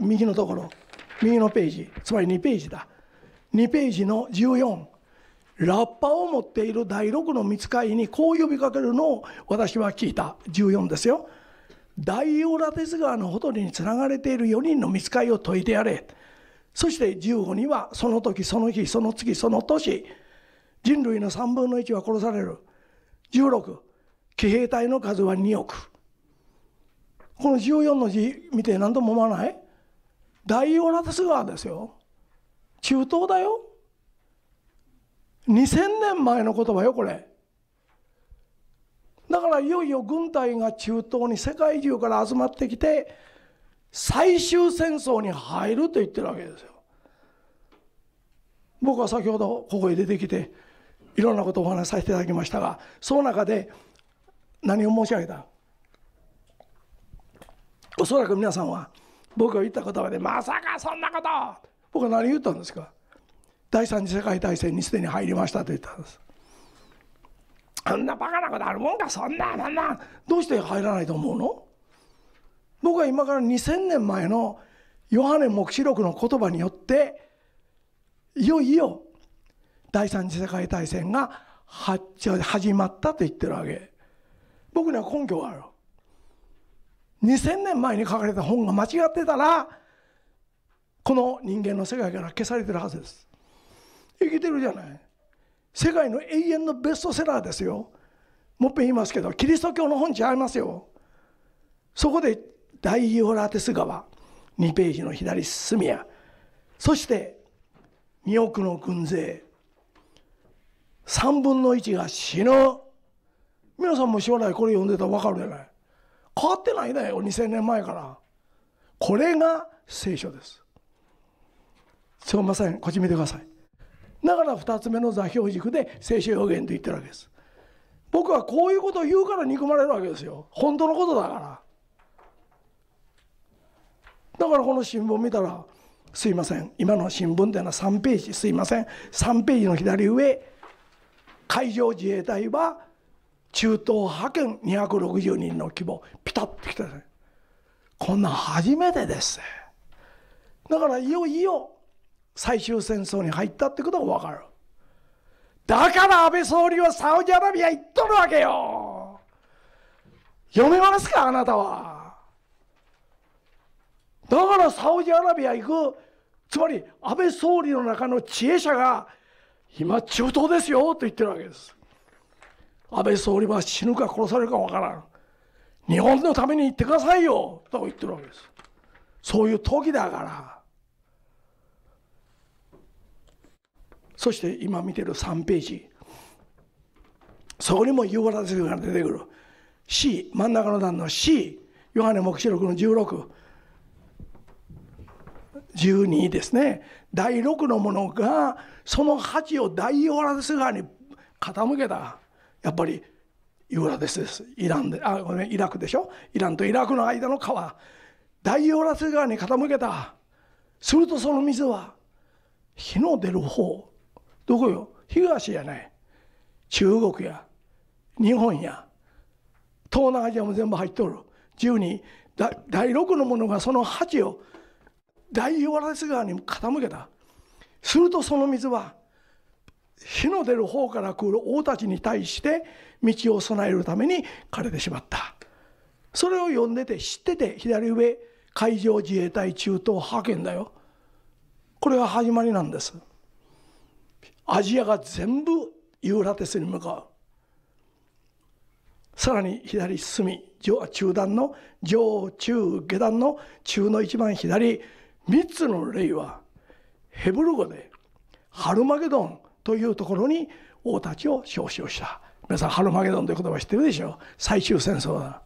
右のところ右のページつまり2ページだ2ページの14ラッパを持っている第6の見つかりにこう呼びかけるのを私は聞いた14ですよ大オラテス川のほとりにつながれている4人の見つかりを解いてやれそして15にはその時その日その月その年人類の3分の1は殺される16騎兵隊の数は2億この14の字見て何とも思わない大ヨナタス川ですよ中東だよ2000年前の言葉よこれだからいよいよ軍隊が中東に世界中から集まってきて最終戦争に入ると言ってるわけですよ僕は先ほどここへ出てきていろんなことをお話しさせていただきましたがその中で何を申し上げたおそらく皆さんは「僕が言った言葉で「まさかそんなこと!」僕は何言ったんですか第三次世界大戦にすでに入りましたと言ったんです。あんなバカなことあるもんかそんなそんなどうして入らないと思うの僕は今から2000年前のヨハネ黙示録の言葉によっていよいよ第三次世界大戦が始まったと言ってるわけ僕には根拠がある2000年前に書かれた本が間違ってたらこの人間の世界から消されてるはずです生きてるじゃない世界の永遠のベストセラーですよもっぺん言いますけどキリスト教の本違いますよそこで大イオラテス川2ページの左隅やそして2億の軍勢3分の1が死ぬ皆さんも将来これ読んでたら分かるじゃない変わってないだよ2000年前からこれが聖書ですすみませんこっち見てくださいだから2つ目の座標軸で聖書予言と言ってるわけです僕はこういうことを言うから憎まれるわけですよ本当のことだからだからこの新聞見たらすいません今の新聞っていうのは3ページすいません3ページの左上海上自衛隊は中東派遣260人の規模ピタッときてねこんなん初めてですだからいよいよ最終戦争に入ったってことが分かるだから安倍総理はサウジアラビア行っとるわけよ読めますかあなたはだからサウジアラビア行くつまり安倍総理の中の知恵者が今中東ですよと言ってるわけです安倍総理は死ぬか殺されるかわからん日本のために言ってくださいよと言ってるわけですそういう時だからそして今見てる3ページそこにもユーバラ説が出てくる C 真ん中の段の C ヨハネ黙示録の16 12ですね第6のものがその8を大ヨーラス側に傾けたやっぱりユーラデスですイランであごめんイラクでしょイランとイラクの間の川大ユーラス川に傾けたするとその水は火の出る方どこよ東やない中国や日本や東南アジアも全部入っとる1 2第6のものがその8を大ヨラス川に傾けたするとその水は火の出る方から来る王たちに対して道を備えるために枯れてしまったそれを読んでて知ってて左上海上自衛隊中東派遣だよこれが始まりなんですアジアが全部ユーラテスに向かうさらに左隅中段の上中下段の中の一番左3つの例はヘブル語でハルマゲドンというところに王たちを召集した皆さんハルマゲドンという言葉知ってるでしょ最終戦争だ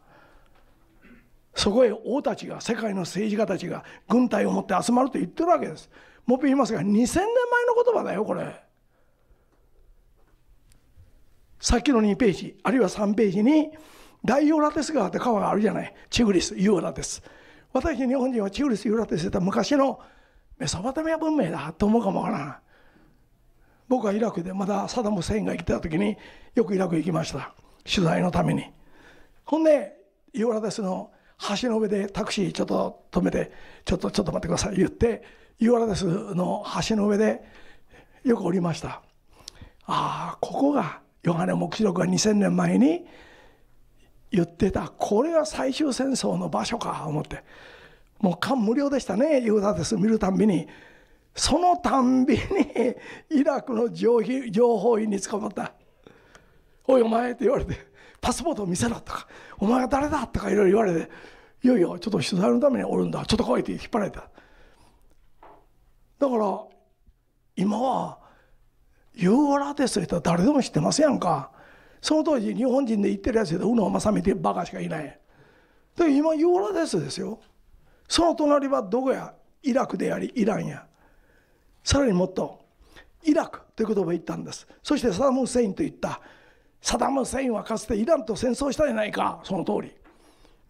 そこへ王たちが世界の政治家たちが軍隊を持って集まると言ってるわけですもっと言いますが2000年前の言葉だよこれさっきの2ページあるいは3ページに大ヨラテス川って川があるじゃないチグリスユーラテス私日本人はチグリスユーラテスって昔のメソバタミア文明だと思うかもわからん僕はイラクでまだサダム・セインが生きてた時によくイラク行きました取材のためにほんでイオラデスの橋の上でタクシーちょっと止めてちょっとちょっと待ってください言ってイオラデスの橋の上でよく降りましたああここがヨハネ黙示録が2000年前に言ってたこれが最終戦争の場所か思ってもう感無量でしたねイオラデス見るたんびにそのたんびにイラクの情報員に捕まった「おいお前」って言われて「パスポートを見せろ」とか「お前は誰だ」とかいろいろ言われて「いよいよちょっと取材のためにおるんだちょっと来い」って引っ張られただから今はユーラテスって誰でも知ってますやんかその当時日本人で言ってるやつで宇野正美ってバカしかいないで今ユーラテスですよその隣はどこやイラクでありイランやさらにもっとイラクという言葉を言ったんですそしてサダム・フセインと言ったサダム・フセインはかつてイランと戦争したじゃないかその通り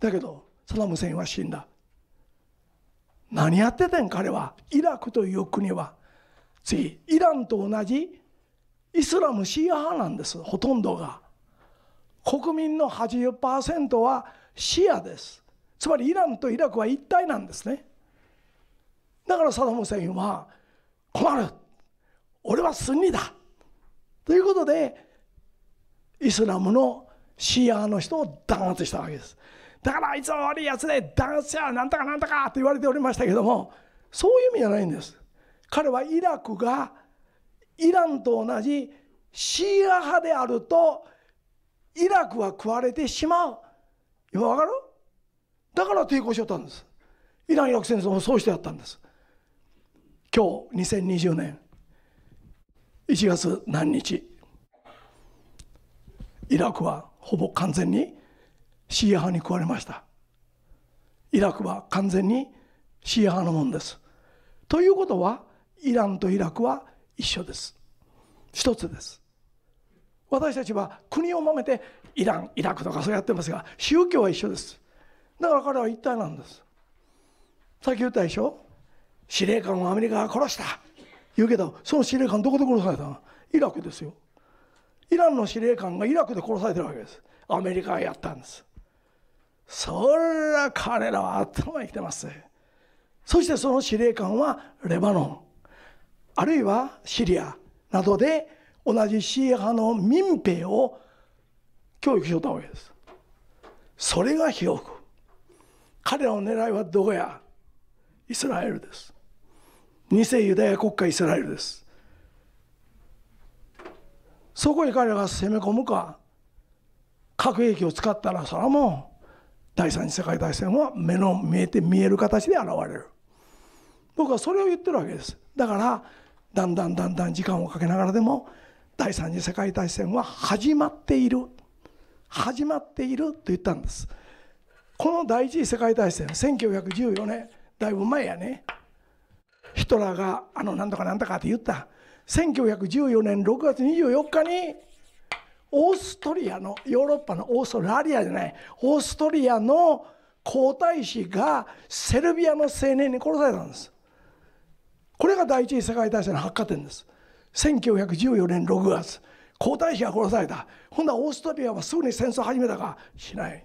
だけどサダム・フセインは死んだ何やっててん彼はイラクという国は次イランと同じイスラムシーア派なんですほとんどが国民の80%はシアですつまりイランとイラクは一体なんですねだからサダム・セインは困る俺はスンニだということでイスラムのシーアの人を弾圧したわけですだからあいつは悪いやつで弾圧はなんとかなんとかって言われておりましたけどもそういう意味じゃないんです彼はイラクがイランと同じシーア派であるとイラクは食われてしまう今わかるだから抵抗しちゃったんですイラン・イラク戦争もそうしてやったんです今日2020年1月何日イラクはほぼ完全にシーア派に食われましたイラクは完全にシーア派のもんですということはイランとイラクは一緒です一つです私たちは国をまめてイランイラクとかそうやってますが宗教は一緒ですだから彼は一体なんですさっき言ったでしょ司令官をアメリカが殺した言うけどその司令官どこで殺されたのイラクですよイランの司令官がイラクで殺されてるわけですアメリカがやったんですそりゃ彼らは頭にきてますそしてその司令官はレバノンあるいはシリアなどで同じシーア派の民兵を教育しよったわけですそれがひく彼らの狙いはどこやイスラエルです。世ユダヤ国家イスラエルです。そこへ彼らが攻め込むか、核兵器を使ったらそれはもう第三次世界大戦は目の見えて見える形で現れる。僕はそれを言ってるわけです。だからだんだんだんだん時間をかけながらでも第三次世界大戦は始まっている始まっていると言ったんです。この第一次世界大戦1914年だいぶ前やねヒトラーがあのなんとかなんとかって言った1914年6月24日にオーストリアのヨーロッパのオーストラリアじゃないオーストリアの皇太子がセルビアの青年に殺されたんですこれが第一次世界大戦の発火点です1914年6月皇太子が殺されたほんならオーストリアはすぐに戦争始めたかしない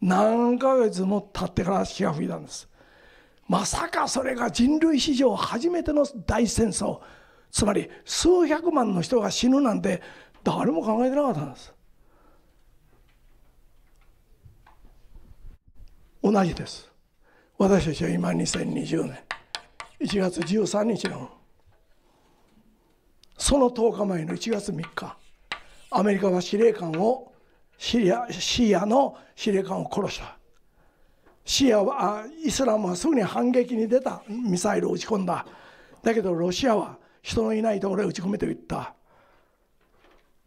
何ヶ月も経ってから死が吹いたんですまさかそれが人類史上初めての大戦争つまり数百万の人が死ぬなんて誰も考えてなかったんです同じです私たちは今2020年1月13日のその10日前の1月3日アメリカは司令官をシリアの司令官を殺したシアはイスラムはすぐに反撃に出たミサイルを撃ち込んだだけどロシアは人のいないところへ撃ち込めていった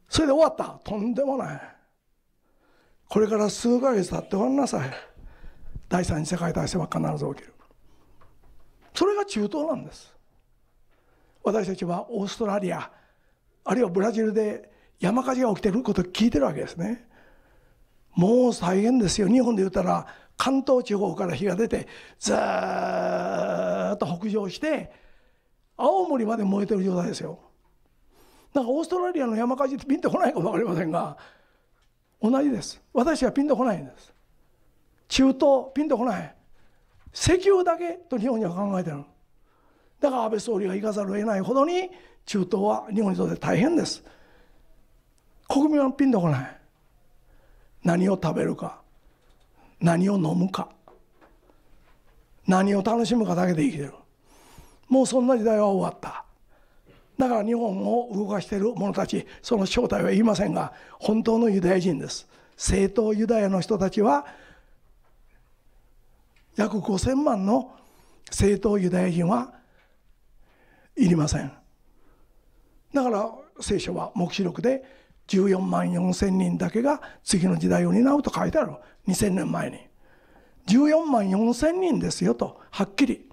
それで終わったとんでもないこれから数ヶ月経って終わんなさい第三次世界大戦は必ず起きるそれが中東なんです私たちはオーストラリアあるいはブラジルで山火事が起きてることを聞いてるわけですねもう大変ですよ日本で言ったら関東地方から日が出てずーっと北上して青森まで燃えてる状態ですよだからオーストラリアの山火事ってピンとこないかも分かりませんが同じです私はピンとこないんです中東ピンとこない石油だけと日本には考えてるだから安倍総理が行かざるを得ないほどに中東は日本にとって大変です国民はピンとこない何を食べるか何を飲むか何を楽しむかだけで生きてるもうそんな時代は終わっただから日本を動かしている者たちその正体は言いませんが本当のユダヤ人です正統ユダヤの人たちは約5000万の正統ユダヤ人はいりませんだから聖書は黙示録で14万4千人だけが次の時代を担うと書いてある2000年前に14万4千人ですよとはっきり